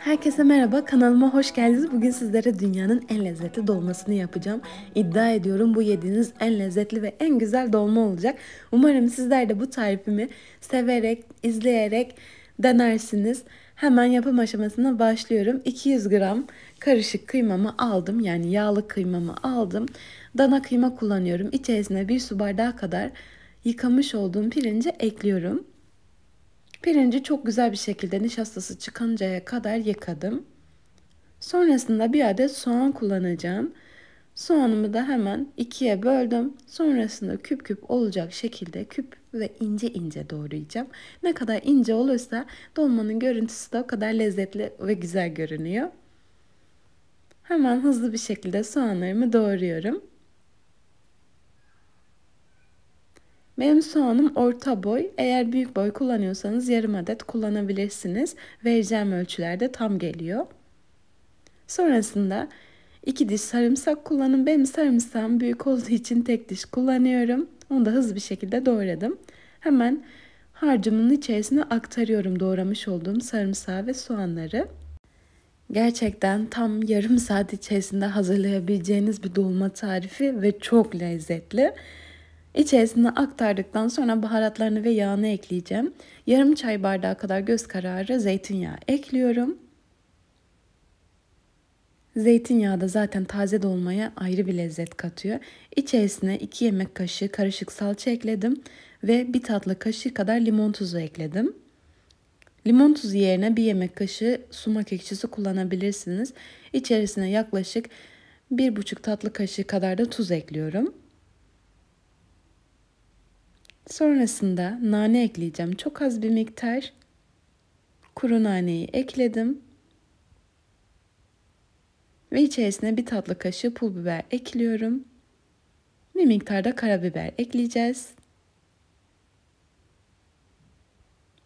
Herkese merhaba, kanalıma hoş geldiniz. Bugün sizlere dünyanın en lezzetli dolmasını yapacağım. İddia ediyorum bu yediğiniz en lezzetli ve en güzel dolma olacak. Umarım sizler de bu tarifimi severek, izleyerek denersiniz. Hemen yapım aşamasına başlıyorum. 200 gram karışık kıymamı aldım. Yani yağlı kıymamı aldım. Dana kıyma kullanıyorum. İçerisine bir su bardağı kadar yıkamış olduğum pirinci ekliyorum. Pirinci çok güzel bir şekilde nişastası çıkıncaya kadar yıkadım. Sonrasında bir adet soğan kullanacağım. Soğanımı da hemen ikiye böldüm. Sonrasında küp küp olacak şekilde küp ve ince ince doğrayacağım. Ne kadar ince olursa dolmanın görüntüsü de o kadar lezzetli ve güzel görünüyor. Hemen hızlı bir şekilde soğanlarımı doğruyorum. Benim soğanım orta boy. Eğer büyük boy kullanıyorsanız yarım adet kullanabilirsiniz. Vereceğim ölçülerde tam geliyor. Sonrasında iki diş sarımsak kullanın. Benim sarımsağım büyük olduğu için tek diş kullanıyorum. Onu da hızlı bir şekilde doğradım. Hemen harcımın içerisine aktarıyorum doğramış olduğum sarımsağı ve soğanları. Gerçekten tam yarım saat içerisinde hazırlayabileceğiniz bir dolma tarifi ve çok lezzetli. İçerisine aktardıktan sonra baharatlarını ve yağını ekleyeceğim. Yarım çay bardağı kadar göz kararı zeytinyağı ekliyorum. Zeytinyağı da zaten taze dolmaya ayrı bir lezzet katıyor. İçerisine 2 yemek kaşığı karışık salça ekledim ve 1 tatlı kaşığı kadar limon tuzu ekledim. Limon tuzu yerine 1 yemek kaşığı sumak ekşisi kullanabilirsiniz. İçerisine yaklaşık 1,5 tatlı kaşığı kadar da tuz ekliyorum. Sonrasında nane ekleyeceğim. Çok az bir miktar kuru naneyi ekledim. Ve içerisine bir tatlı kaşığı pul biber ekliyorum. Bir miktar da karabiber ekleyeceğiz.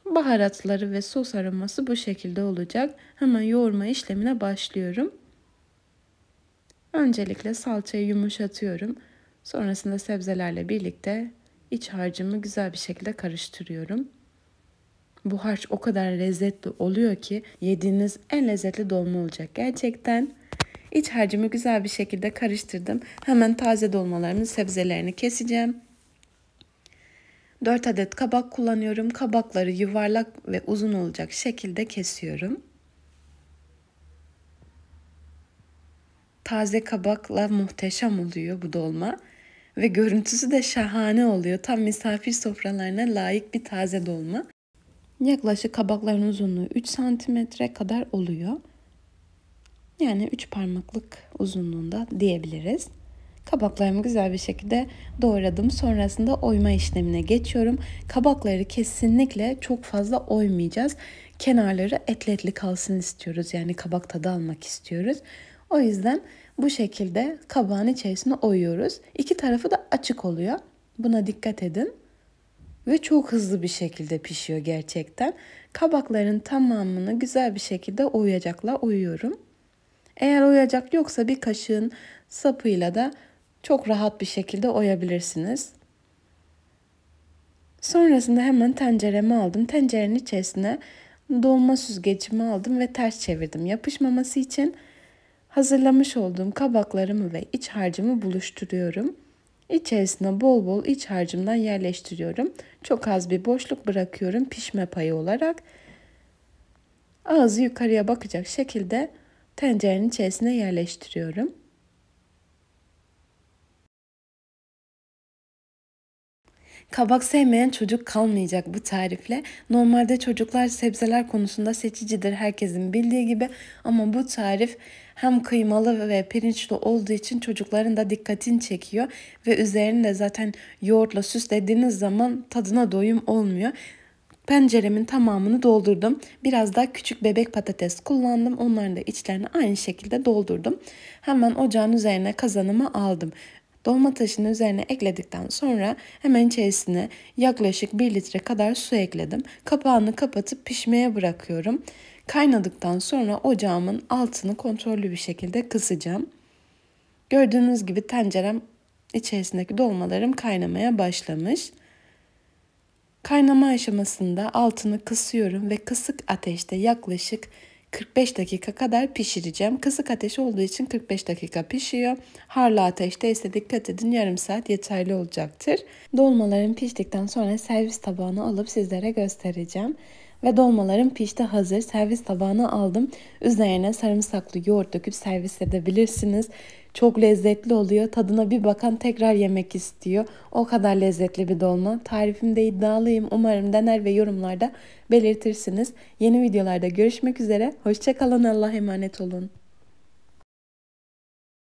Baharatları ve sos aroması bu şekilde olacak. Hemen yoğurma işlemine başlıyorum. Öncelikle salçayı yumuşatıyorum. Sonrasında sebzelerle birlikte iç harcımı güzel bir şekilde karıştırıyorum. Bu harç o kadar lezzetli oluyor ki yediğiniz en lezzetli dolma olacak gerçekten. İç harcımı güzel bir şekilde karıştırdım. Hemen taze dolmalarımın sebzelerini keseceğim. 4 adet kabak kullanıyorum. Kabakları yuvarlak ve uzun olacak şekilde kesiyorum. Taze kabakla muhteşem oluyor bu dolma ve görüntüsü de şahane oluyor. Tam misafir sofralarına layık bir taze dolma. Yaklaşık kabakların uzunluğu 3 santimetre kadar oluyor. Yani 3 parmaklık uzunluğunda diyebiliriz. Kabaklarımı güzel bir şekilde doğradım. Sonrasında oyma işlemine geçiyorum. Kabakları kesinlikle çok fazla oymayacağız. Kenarları etli etli kalsın istiyoruz. Yani kabak tadı almak istiyoruz. O yüzden bu şekilde kabağın içerisine oyuyoruz. İki tarafı da açık oluyor. Buna dikkat edin. Ve çok hızlı bir şekilde pişiyor gerçekten. Kabakların tamamını güzel bir şekilde oyacakla oyuyorum. Eğer oyacak yoksa bir kaşığın sapıyla da çok rahat bir şekilde oyabilirsiniz. Sonrasında hemen tenceremi aldım. Tencerenin içerisine dolma süzgecimi aldım ve ters çevirdim yapışmaması için. Hazırlamış olduğum kabaklarımı ve iç harcımı buluşturuyorum. İçerisine bol bol iç harcımdan yerleştiriyorum. Çok az bir boşluk bırakıyorum pişme payı olarak. Ağzı yukarıya bakacak şekilde tencerenin içerisine yerleştiriyorum. Kabak sevmeyen çocuk kalmayacak bu tarifle. Normalde çocuklar sebzeler konusunda seçicidir herkesin bildiği gibi ama bu tarif hem kıymalı ve pirinçli olduğu için çocukların da dikkatini çekiyor ve üzerini de zaten yoğurtla süslediğiniz zaman tadına doyum olmuyor. Penceremin tamamını doldurdum. Biraz daha küçük bebek patates kullandım. Onların da içlerini aynı şekilde doldurdum. Hemen ocağın üzerine kazanımı aldım. Dolma taşını üzerine ekledikten sonra hemen içerisine yaklaşık 1 litre kadar su ekledim. Kapağını kapatıp pişmeye bırakıyorum. Kaynadıktan sonra ocağımın altını kontrollü bir şekilde kısacağım. Gördüğünüz gibi tencerem içerisindeki dolmalarım kaynamaya başlamış. Kaynama aşamasında altını kısıyorum ve kısık ateşte yaklaşık 45 dakika kadar pişireceğim. Kısık ateş olduğu için 45 dakika pişiyor. Harlı ateşte ise dikkat edin yarım saat yeterli olacaktır. Dolmaların piştikten sonra servis tabağına alıp sizlere göstereceğim. Ve dolmalarım pişti hazır. Servis tabağına aldım. Üzerine sarımsaklı yoğurt döküp servis edebilirsiniz. Çok lezzetli oluyor. Tadına bir bakan tekrar yemek istiyor. O kadar lezzetli bir dolma. Tarifimde iddialıyım. Umarım dener ve yorumlarda belirtirsiniz. Yeni videolarda görüşmek üzere. Hoşçakalın. Allah'a emanet olun.